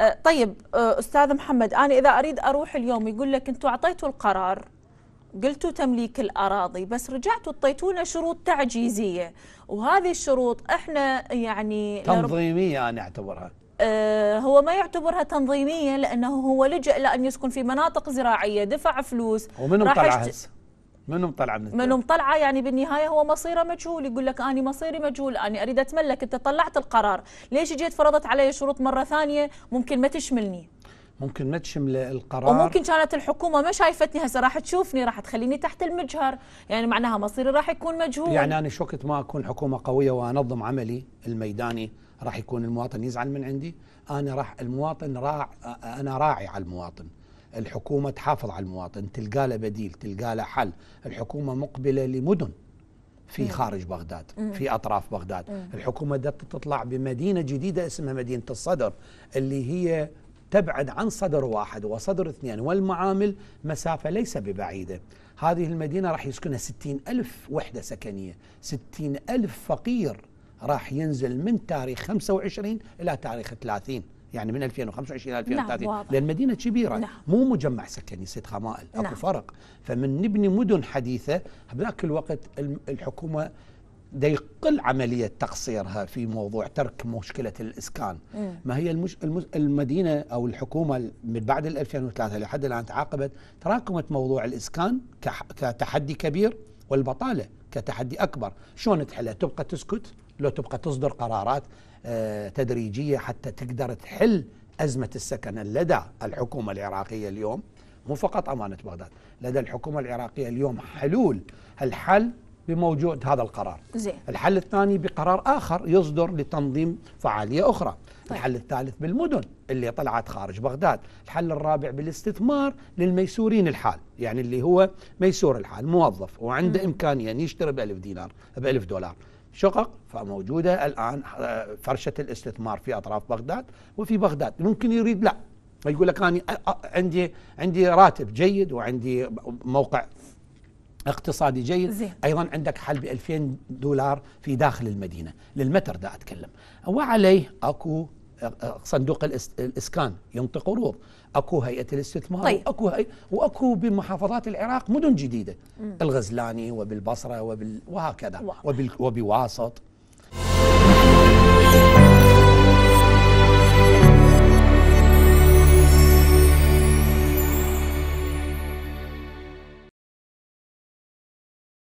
آه، طيب آه، استاذ محمد انا اذا اريد اروح اليوم يقول لك انتم اعطيتوا القرار قلتوا تمليك الاراضي بس رجعتوا اعطيتونا شروط تعجيزيه وهذه الشروط احنا يعني تنظيميه انا اعتبرها آه، هو ما يعتبرها تنظيميه لانه هو لجا الى ان يسكن في مناطق زراعيه دفع فلوس ومنهم طلع هسه منو مطلعه من منو مطلعه يعني بالنهايه هو مصيره مجهول يقول لك انا مصيري مجهول انا اريد اتملك انت طلعت القرار ليش جيت فرضت علي شروط مره ثانيه ممكن ما تشملني ممكن ما تشمل القرار وممكن كانت الحكومه ما شايفتني هسه راح تشوفني راح تخليني تحت المجهر يعني معناها مصيري راح يكون مجهول يعني انا شو ما اكون حكومه قويه وانظم عملي الميداني راح يكون المواطن يزعل من عندي انا راح المواطن راع انا راعي على المواطن الحكومة تحافظ على المواطن تلقى له بديل تلقى له حل الحكومة مقبلة لمدن في خارج بغداد في أطراف بغداد الحكومة تطلع بمدينة جديدة اسمها مدينة الصدر اللي هي تبعد عن صدر واحد وصدر اثنين والمعامل مسافة ليس ببعيدة هذه المدينة راح يسكنها ستين ألف وحدة سكنية ستين ألف فقير راح ينزل من تاريخ 25 إلى تاريخ 30 يعني من 2025 ل 2030 نعم لان مدينه كبيره نعم. مو مجمع سكني سيد خمائل اكو نعم. فرق فمن نبني مدن حديثه بذاك الوقت الحكومه ديقل يقل عملية تقصيرها في موضوع ترك مشكلة الإسكان ما هي المش... المدينة أو الحكومة من بعد 2003 لحد الآن تعاقبت تراكمت موضوع الإسكان كح... كتحدي كبير والبطالة كتحدي أكبر شلون تحلها تبقى تسكت لو تبقى تصدر قرارات آه، تدريجية حتى تقدر تحل أزمة السكن لدى الحكومة العراقية اليوم مو فقط أمانة بغداد لدى الحكومة العراقية اليوم حلول الحل بموجود هذا القرار زي. الحل الثاني بقرار آخر يصدر لتنظيم فعالية أخرى طيب. الحل الثالث بالمدن اللي طلعت خارج بغداد الحل الرابع بالاستثمار للميسورين الحال يعني اللي هو ميسور الحال موظف وعنده إمكانية أن يشتري بألف دينار بألف دولار شقق فموجودة الآن آه، فرشة الاستثمار في أطراف بغداد وفي بغداد ممكن يريد لا يقول لك أنا آه، آه، عندي عندي راتب جيد وعندي موقع اقتصادي جيد زي. أيضا عندك حل ب 2000 دولار في داخل المدينة للمتر ده أتكلم وعليه أكو صندوق الاسكان ينطق قروض اكو هيئه الاستثمار طيب. واكو هي... واكو بمحافظات العراق مدن جديده م. الغزلاني وبالبصره وبال... وهكذا وبال... وبواسط